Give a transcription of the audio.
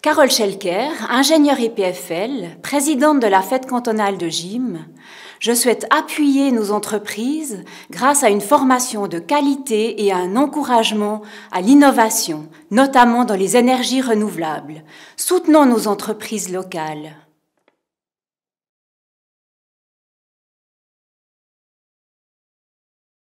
Carole Schelker, ingénieure EPFL, présidente de la fête cantonale de Gym, je souhaite appuyer nos entreprises grâce à une formation de qualité et à un encouragement à l'innovation, notamment dans les énergies renouvelables. Soutenons nos entreprises locales.